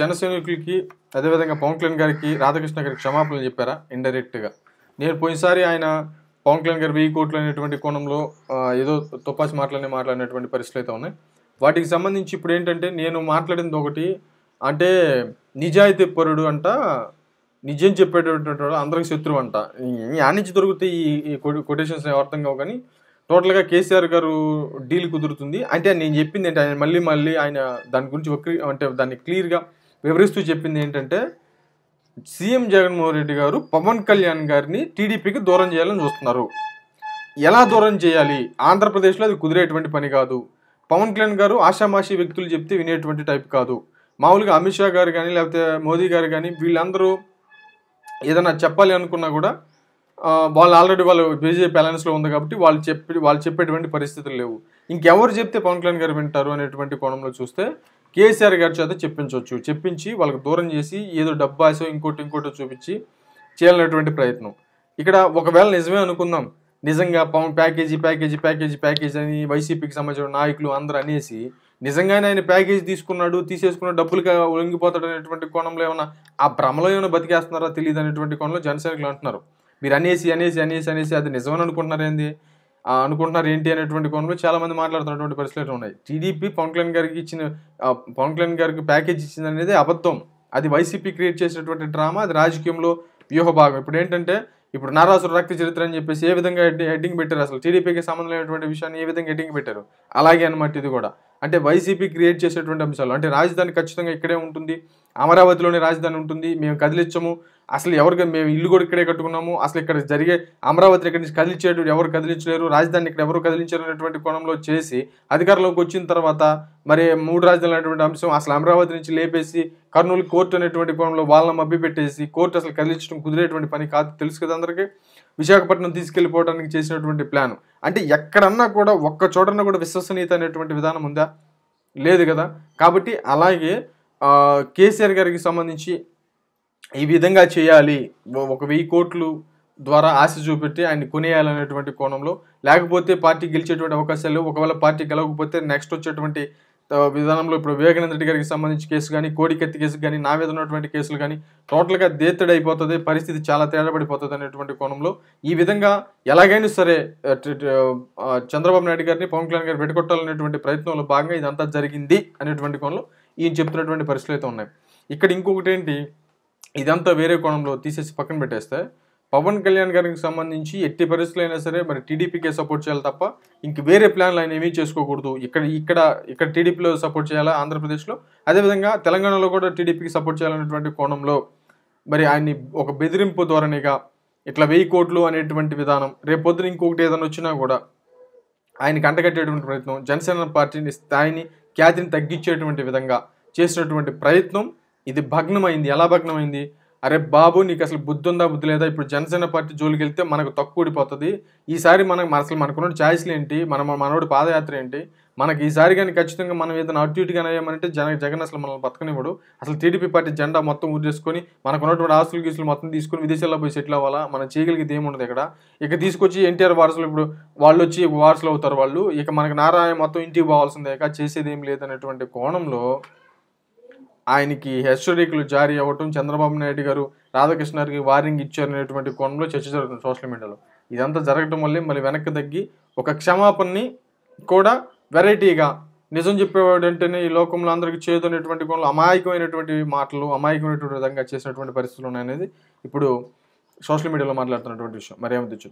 జన సైనికులకి అదేవిధంగా పవన్ కళ్యాణ్ గారికి రాధాకృష్ణ గారికి క్షమాపణలు చెప్పారా ఇండైరెక్ట్గా నేను పోయినసారి ఆయన పవన్ కళ్యాణ్ గారు వెయ్యి కోట్లు అనేటువంటి కోణంలో ఏదో తుపాసి మాట్లాడి మాట్లాడినటువంటి పరిస్థితులు అయితే ఉన్నాయి వాటికి సంబంధించి ఇప్పుడు ఏంటంటే నేను మాట్లాడింది ఒకటి అంటే నిజాయితీ పరుడు అంట నిజం చెప్పేటటువంటి అందరికి శత్రువు అంట ఆనించి దొరికితే ఈ కొటేషన్స్ అర్థం కావు కానీ టోటల్గా కేసీఆర్ గారు డీల్ కుదురుతుంది అంటే నేను చెప్పింది ఏంటి ఆయన మళ్ళీ మళ్ళీ ఆయన దాని గురించి అంటే దాన్ని క్లియర్గా వివరిస్తూ చెప్పింది ఏంటంటే సీఎం జగన్మోహన్ రెడ్డి గారు పవన్ కళ్యాణ్ గారిని టీడీపీకి దూరం చేయాలని చూస్తున్నారు ఎలా దూరం చేయాలి ఆంధ్రప్రదేశ్లో అది కుదిరేటువంటి పని కాదు పవన్ కళ్యాణ్ గారు ఆషామాషీ వ్యక్తులు చెప్తే వినేటువంటి టైప్ కాదు మామూలుగా అమిత్ షా గారు కానీ లేకపోతే మోదీ గారు కానీ వీళ్ళందరూ ఏదైనా చెప్పాలి అనుకున్నా కూడా వాళ్ళు ఆల్రెడీ వాళ్ళు బీజేపీ అలయన్స్లో ఉంది కాబట్టి వాళ్ళు చెప్పి వాళ్ళు చెప్పేటువంటి పరిస్థితులు లేవు ఇంకెవరు చెప్తే పవన్ కళ్యాణ్ గారు వింటారు అనేటువంటి కోణంలో చూస్తే కేసీఆర్ గారి చేత చెప్పించవచ్చు చెప్పించి వాళ్ళకు దూరం చేసి ఏదో డబ్బాసో ఇంకోటి ఇంకోటో చూపించి చేయాలనేటువంటి ప్రయత్నం ఇక్కడ ఒకవేళ నిజమే అనుకుందాం నిజంగా Pawan package package package package అని వైసీపీకి సంబంధించిన నాయకులు అందరూ అనేసి నిజంగానే ఆయన ప్యాకేజీ తీసుకున్నాడు తీసేసుకున్న డబ్బులుగా ఒలింగిపోతాడు అనేటువంటి కోణంలో ఏమైనా ఆ భ్రమలో ఏమైనా బతికేస్తున్నారా తెలియదు అనేటువంటి కోణంలో జనసైనికులు అంటున్నారు మీరు అనేసి అనేసి అనేసి అనేసి అది నిజమని అనుకుంటున్నారేంది అనుకుంటున్నారు ఏంటి అనేటువంటి కోణంలో చాలామంది మాట్లాడుతున్నటువంటి పరిస్థితులు ఉన్నాయి టీడీపీ పవన్ కళ్యాణ్ గారికి ఇచ్చిన పవన్ కళ్యాణ్ గారికి ప్యాకేజ్ ఇచ్చింది అనేది అబద్ధం అది వైసీపీ క్రియేట్ చేసినటువంటి డ్రామా అది రాజకీయంలో వ్యూహ భాగం ఇప్పుడు ఏంటంటే ఇప్పుడు నారాసుర రక్త చరిత్ర అని చెప్పేసి ఏ విధంగా ఎడ్డింగ్ పెట్టారు అసలు టీడీపీకి సంబంధమైనటువంటి విషయాన్ని ఏ విధంగా ఎడ్డింగ్ పెట్టారు అలాగే అనమాట ఇది కూడా అంటే వైసీపీ క్రియేట్ చేసేటువంటి అంశాలు అంటే రాజధాని ఖచ్చితంగా ఇక్కడే ఉంటుంది అమరావతిలోనే రాజధాని ఉంటుంది మేము కదిలించము అసలు ఎవరికి మేము ఇల్లు కూడా ఇక్కడే కట్టుకున్నాము అసలు ఇక్కడ జరిగే అమరావతి ఇక్కడి నుంచి కదిలించేటు ఎవరు కదిలించలేరు రాజధాని ఇక్కడ ఎవరు కదిలించారు అనేటువంటి కోణంలో చేసి అధికారంలోకి వచ్చిన తర్వాత మరి మూడు రాజధానులు అనేటువంటి అంశం అసలు అమరావతి నుంచి లేపేసి కర్నూలు కోర్టు అనేటువంటి కోణంలో వాళ్ళని పెట్టేసి కోర్టు అసలు కదిలించడం కుదిరేటువంటి పని కాదు తెలుసు కదా అందరికీ విశాఖపట్నం తీసుకెళ్ళిపోవడానికి చేసినటువంటి ప్లాన్ అంటే ఎక్కడన్నా కూడా ఒక్క చోటన్నా కూడా విశ్వసనీయత అనేటువంటి విధానం ఉందా లేదు కదా కాబట్టి అలాగే కేసీఆర్ గారికి సంబంధించి ఈ విధంగా చేయాలి ఒక వెయ్యి కోట్లు ద్వారా ఆశ చూపెట్టి ఆయన కొనేయాలనేటువంటి కోణంలో లేకపోతే పార్టీ గెలిచేటువంటి అవకాశాలు ఒకవేళ పార్టీ గెలవకపోతే నెక్స్ట్ వచ్చేటువంటి విధానంలో ఇప్పుడు వివేకానంద రెడ్డి గారికి సంబంధించి కేసు కానీ కోడికత్తి కేసు కానీ నా మీద ఉన్నటువంటి కేసులు కానీ టోటల్గా దేతడైపోతుంది పరిస్థితి చాలా తేడాపడిపోతుంది అనేటువంటి కోణంలో ఈ విధంగా ఎలాగైనా సరే చంద్రబాబు నాయుడు గారిని పవన్ కళ్యాణ్ గారిని పెట్టుకొట్టాలనేటువంటి ప్రయత్నంలో భాగంగా ఇదంతా జరిగింది అనేటువంటి కోణంలో ఈయన చెప్తున్నటువంటి పరిస్థితులు అయితే ఉన్నాయి ఇక్కడ ఇంకొకటి ఏంటి ఇదంతా వేరే కోణంలో తీసేసి పక్కన పెట్టేస్తే పవన్ కళ్యాణ్ గారికి సంబంధించి ఎట్టి పరిస్థితులైనా సరే మరి టీడీపీకే సపోర్ట్ చేయాలి తప్ప ఇంక వేరే ప్లాన్లు ఆయన ఏమీ చేసుకోకూడదు ఇక్కడ ఇక్కడ ఇక్కడ టీడీపీలో సపోర్ట్ చేయాలా ఆంధ్రప్రదేశ్లో అదేవిధంగా తెలంగాణలో కూడా టీడీపీకి సపోర్ట్ చేయాలనేటువంటి కోణంలో మరి ఆయన్ని ఒక బెదిరింపు ధోరణిగా ఇట్లా వెయ్యి కోట్లు అనేటువంటి విధానం రేపు పొద్దున ఇంకొకటి ఏదైనా వచ్చినా కూడా ఆయనకి అంటగట్టేటువంటి ప్రయత్నం జనసేన పార్టీని స్థాయిని ఖ్యాతిని తగ్గించేటువంటి విధంగా చేసినటువంటి ప్రయత్నం ఇది భగ్నమైంది ఎలా భగ్నమైంది అరే బాబు నీకు అసలు బుద్ధి ఉందా బుద్ధి లేదా ఇప్పుడు జనసేన పార్టీ జోలికి వెళ్తే మనకు తక్కువ ఊడిపోతుంది ఈసారి మనకు అసలు మనకున్న ఛాయిస్లు ఏంటి మన మనోడి పాదయాత్ర ఏంటి మనకి ఈసారి కానీ ఖచ్చితంగా మనం ఏదైనా అటు అయ్యామంటే జన జగన్ అసలు మనల్ని బతకనివ్వడు అసలు టీడీపీ పార్టీ జెండా మొత్తం ఊరేసుకొని మనకు ఉన్నటువంటి ఆస్తులు గీసులు మొత్తం తీసుకొని విదేశాల్లో పోయి సెటిల్ అవ్వాలా మనం చేయగలిగితే ఏముండదు ఇక్కడ ఇక తీసుకొచ్చి ఎన్టీఆర్ వారసులు ఇప్పుడు వాళ్ళు వచ్చి వారసులు అవుతారు వాళ్ళు ఇక మనకు నారాయణ మొత్తం ఇంటికి పోవాల్సిందే ఇక చేసేది ఏం లేదనేటువంటి కోణంలో ఆయనకి హెచ్చరికలు జారీ అవ్వటం చంద్రబాబు నాయుడు గారు రాధాకృష్ణారికి వార్నింగ్ ఇచ్చారనేటువంటి కోణంలో చర్చ జరుగుతుంది సోషల్ మీడియాలో ఇదంతా జరగటం వల్లే మళ్ళీ వెనక్కి తగ్గి ఒక క్షమాపణని కూడా వెరైటీగా నిజం చెప్పేవాడు అంటేనే ఈ లోకంలో అందరికీ చేయదు అనేటువంటి కోణంలో అమాయకమైనటువంటి మాటలు అమాయకమైనటువంటి విధంగా చేసినటువంటి పరిస్థితులు ఉన్నాయనేది ఇప్పుడు సోషల్ మీడియాలో మాట్లాడుతున్నటువంటి విషయం మరేమో తెచ్చు